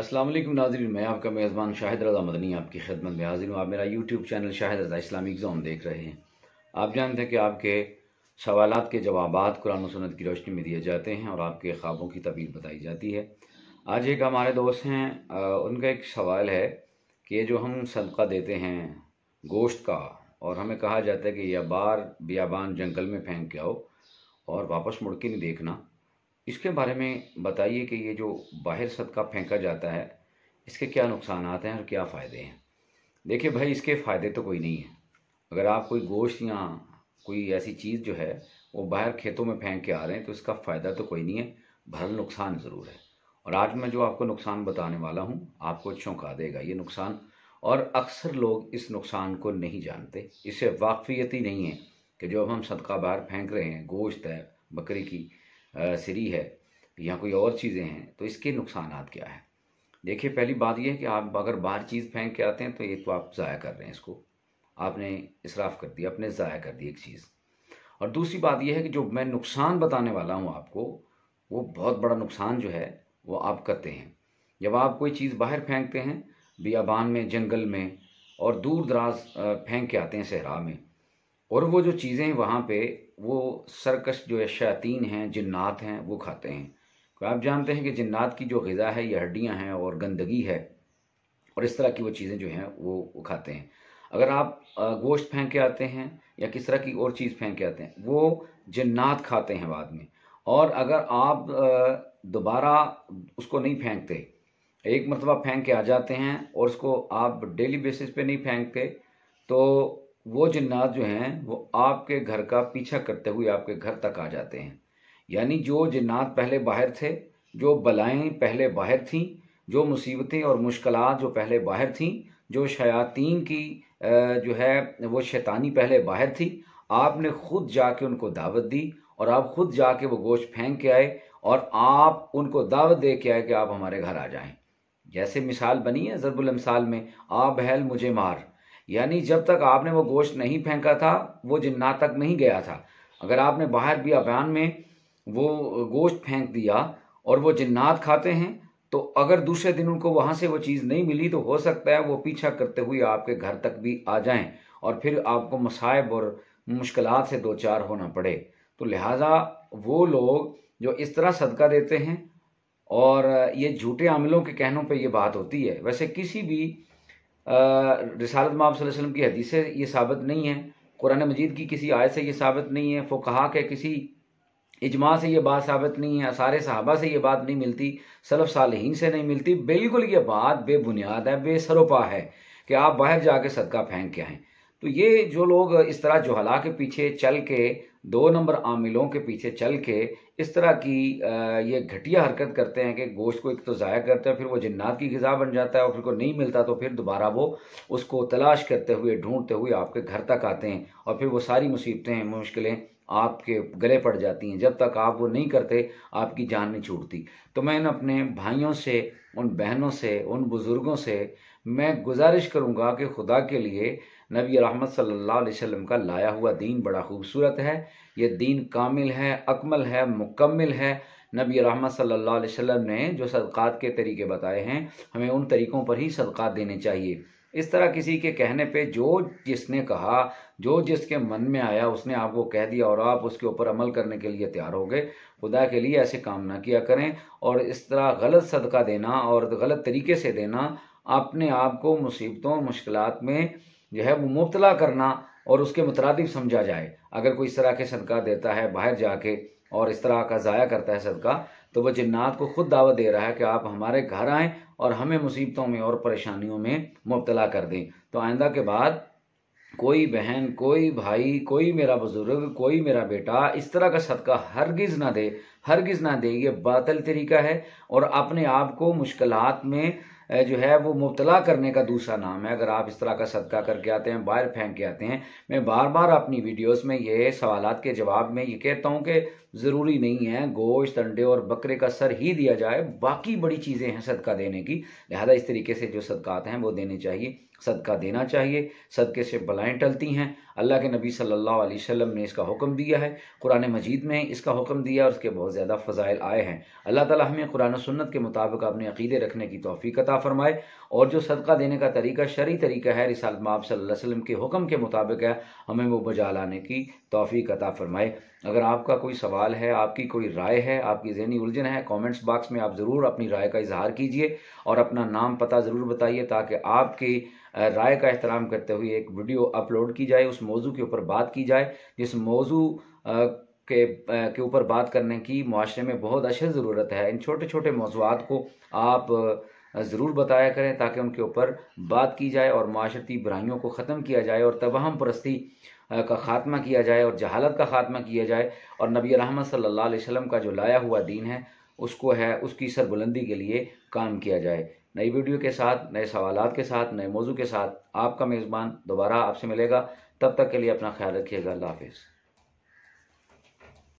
अस्सलाम वालेकुम नाजरीन मैं आपका मेज़बान शाहिद रजा मदनी आपकी खिदमत में हाजिर हूँ आप मेरा YouTube channel Shahid Raza Islamic zone देख रहे हैं आप जानते हैं कि आपके सवाल के जवाब कुरान सनत की रोशनी में दिए जाते हैं और आपके ख्वाबों की तबीर बताई जाती है आज एक हमारे दोस्त हैं उनका एक सवाल है कि जो हम सदका देते हैं गोश्त का और हमें कहा जाता है कि यह बार बियाबान जंगल में फेंक के आओ और वापस मुड़ के नहीं देखना इसके बारे में बताइए कि ये जो बाहर सदका फेंका जाता है इसके क्या नुकसान हैं और क्या फ़ायदे हैं देखिए भाई इसके फ़ायदे तो कोई नहीं है अगर आप कोई गोश्त या कोई ऐसी चीज़ जो है वो बाहर खेतों में फेंक के आ रहे हैं तो इसका फ़ायदा तो कोई नहीं है भरल नुकसान ज़रूर है और आज मैं जो आपको नुकसान बताने वाला हूँ आपको चौंका देगा ये नुकसान और अक्सर लोग इस नुकसान को नहीं जानते इससे वाकफियत ही नहीं है कि जो हम सदका बाहर फेंक रहे हैं गोश्त है बकरी की सिरी है या कोई और चीज़ें हैं तो इसके नुकसान क्या हैं देखिए पहली बात यह है कि आप अगर बाहर चीज़ फेंक के आते हैं तो ये तो आप ज़ाया कर रहे हैं इसको आपने इसराफ कर दिया आपने ज़ाया कर दी एक चीज़ और दूसरी बात यह है कि जो मैं नुकसान बताने वाला हूँ आपको वो बहुत बड़ा नुकसान जो है वो आप करते हैं जब आप कोई चीज़ बाहर फेंकते हैं बियाबान में जंगल में और दूर दराज फेंक के आते हैं सहरा में और वो जो चीज़ें वहाँ पे वो सरकश जो शयातीन हैं जिन्नात हैं वो खाते हैं तो आप जानते हैं कि जिन्नात की जो गज़ा है ये हड्डियाँ हैं और गंदगी है और इस तरह की वो चीज़ें जो हैं वो, वो खाते हैं अगर आप गोश्त फेंक के आते हैं या किस तरह की और चीज़ फेंक के आते हैं वो जन्नात खाते हैं बाद में और अगर आप दोबारा उसको नहीं फेंकते एक मरतबा फेंक के आ जाते हैं और उसको आप डेली बेसिस पे नहीं फेंकते तो वो जिन्नात जो हैं वो आपके घर का पीछा करते हुए आपके घर तक आ जाते हैं यानी जो जिन्नात पहले बाहर थे जो बलाएं पहले बाहर थीं जो मुसीबतें और मुश्किल जो पहले बाहर थीं जो शयातीन की जो है वो शैतानी पहले बाहर थी आपने खुद जाके उनको दावत दी और आप खुद जाके वो गोश्त फेंक के आए और आप उनको दावत दे के आए कि आप हमारे घर आ जाएं जैसे मिसाल बनी है जरबुल मिसाल में आ बहल मुझे मार यानी जब तक आपने वो गोश्त नहीं फेंका था वो जिन्ना तक नहीं गया था अगर आपने बाहर भी अभियान में वो गोश्त फेंक दिया और वो जिन्नात खाते हैं तो अगर दूसरे दिन उनको वहां से वो चीज़ नहीं मिली तो हो सकता है वो पीछा करते हुए आपके घर तक भी आ जाएं और फिर आपको मसायब और मुश्किल से दो चार होना पड़े तो लिहाजा वो लोग जो इस तरह सदका देते हैं और ये झूठे अमलों के कहनों पे ये बात होती है वैसे किसी भी रिसालत माम वसल्लम की हदीस से ये साबित नहीं है कुरान मजीद की किसी आयत से ये साबित नहीं है फो कहा के किसी इजमा से ये बात साबित नहीं है सारे साहबा से ये बात नहीं मिलती सलफ सालहीन से नहीं मिलती बिल्कुल ये बात बेबुनियाद है बेसरोपा है कि आप बाहर जाके सदका फेंक के आएँ तो ये जो लोग इस तरह जोहला के पीछे चल के दो नंबर आमिलों के पीछे चल के इस तरह की ये घटिया हरकत करते हैं कि गोश्त को एक तो ज़ाया करते हैं फिर वो जन्नात की गज़ा बन जाता है और फिर को नहीं मिलता तो फिर दोबारा वो उसको तलाश करते हुए ढूंढते हुए आपके घर तक आते हैं और फिर वो सारी मुसीबतें मुश्किलें आपके गले पड़ जाती हैं जब तक आप वो नहीं करते आपकी जान नहीं छूटती तो मैं इन अपने भाइयों से उन बहनों से उन बुज़ुर्गों से मैं गुजारिश करूँगा कि खुदा के लिए नबी रहमत सल्लल्लाहु अलैहि वसल्लम का लाया हुआ दीन बड़ा खूबसूरत है ये दीन कामिल है अकमल है मुकम्मल है नबी रहमत सल्लल्लाहु अलैहि वसल्लम ने जो सदक़ात के तरीके बताए हैं हमें उन तरीक़ों पर ही सदक़ात देने चाहिए इस तरह किसी के कहने पे जो जिसने कहा जो जिसके मन में आया उसने आपको कह दिया और आप उसके ऊपर अमल करने के लिए तैयार हो गए खुदा के लिए ऐसे काम ना किया करें और इस तरह गलत सदका देना और गलत तरीके से देना अपने आप को मुसीबतों मुश्किल में जो है वो मुबतला करना और उसके मुतरद समझा जाए अगर कोई इस तरह के सदका देता है बाहर जाके और इस तरह का ज़ाया करता है सदका तो वह जन्नात को खुद दावा दे रहा है कि आप हमारे घर आएँ और हमें मुसीबतों में और परेशानियों में मुबतला कर दें तो आइंदा के बाद कोई बहन कोई भाई कोई मेरा बुज़ुर्ग कोई मेरा बेटा इस तरह का सदका हरगिज़ ना दे हरगिज़ ना दे ये बातल तरीका है और अपने आप को मुश्किलात में जो है वो मुबतला करने का दूसरा नाम है अगर आप इस तरह का सदका करके आते हैं बाहर फेंक के आते हैं मैं बार बार अपनी वीडियोस में ये सवाल के जवाब में ये कहता हूँ कि ज़रूरी नहीं है गोश्त अंडे और बकरे का सर ही दिया जाए बाकी बड़ी चीज़ें हैं सदका देने की लिहाजा इस तरीके से जो सदक़ात हैं वो देने चाहिए सदका देना चाहिए सदक़े से बलाएँ टलती हैं अल्लाह के नबी सल्लल्लाहु अलैहि वसल्लम ने इसका हुक्म दिया है कुरान मजीद में इसका हुक्म दिया और उसके बहुत ज़्यादा फ़जाइल आए हैं अल्लाह ताला हमें कुरान सुन्नत के मुताबिक अपने अकीदे रखने की तोफ़ी अता फरमाए और जो सदका देने का तरीका शरी तरीका है रिसाल माब सल्लम के हुक्म के मुताबिक है हमें वो बजा लाने की तोफ़ी अता फरमाए अगर आपका कोई सवाल है आपकी कोई राय है आपकी जहनी उलझन है कॉमेंट्स बाक्स में आप ज़रूर अपनी राय का इजहार कीजिए और अपना नाम पता ज़रूर बताइए ताकि आपकी राय का एहतराम करते हुए एक वीडियो अपलोड की जाए उस मौजू के ऊपर बात की जाए जिस मौजू के के ऊपर बात करने की माशरे में बहुत अशद ज़रूरत है इन छोटे छोटे मौजूद को आप ज़रूर बताया करें ताकि उनके ऊपर बात की जाए और माशरती बुराइयों को ख़त्म किया जाए और तबाहम परस्ती का खात्मा किया जाए और जहालत का खात्मा किया जाए और नबी रहमत सल्लल्लाहु अलैहि वसल्लम का जो लाया हुआ दीन है उसको है उसकी सरबुलंदी के लिए काम किया जाए नई वीडियो के साथ नए सवाल के साथ नए मौजू के साथ आपका मेज़बान दोबारा आपसे मिलेगा तब तक के लिए अपना ख्याल रखिएगा अल्लाह हाफिज़